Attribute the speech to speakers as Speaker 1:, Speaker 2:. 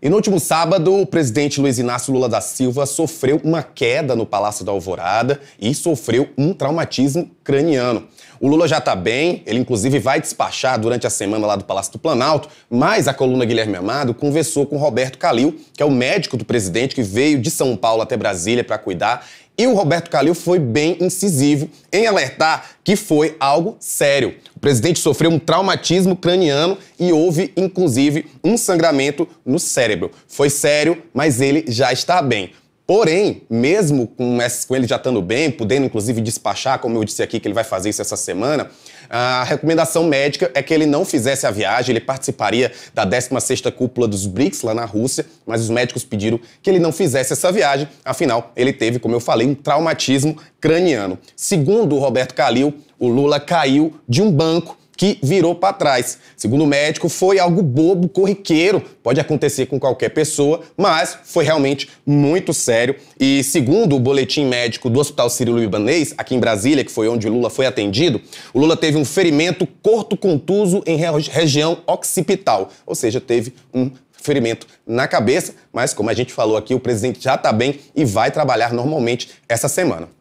Speaker 1: E no último sábado, o presidente Luiz Inácio Lula da Silva sofreu uma queda no Palácio da Alvorada e sofreu um traumatismo craniano. O Lula já está bem, ele inclusive vai despachar durante a semana lá do Palácio do Planalto, mas a coluna Guilherme Amado conversou com Roberto Calil, que é o médico do presidente que veio de São Paulo até Brasília para cuidar e o Roberto Calil foi bem incisivo em alertar que foi algo sério. O presidente sofreu um traumatismo craniano e houve, inclusive, um sangramento no cérebro. Foi sério, mas ele já está bem. Porém, mesmo com, ele já estando bem, podendo inclusive despachar, como eu disse aqui que ele vai fazer isso essa semana, a recomendação médica é que ele não fizesse a viagem, ele participaria da 16ª cúpula dos BRICS lá na Rússia, mas os médicos pediram que ele não fizesse essa viagem, afinal, ele teve, como eu falei, um traumatismo craniano. Segundo o Roberto Calil, o Lula caiu de um banco que virou para trás. Segundo o médico, foi algo bobo, corriqueiro, pode acontecer com qualquer pessoa, mas foi realmente muito sério. E segundo o boletim médico do Hospital Cirilo libanês aqui em Brasília, que foi onde Lula foi atendido, o Lula teve um ferimento corto contuso em região occipital, ou seja, teve um ferimento na cabeça, mas como a gente falou aqui, o presidente já está bem e vai trabalhar normalmente essa semana.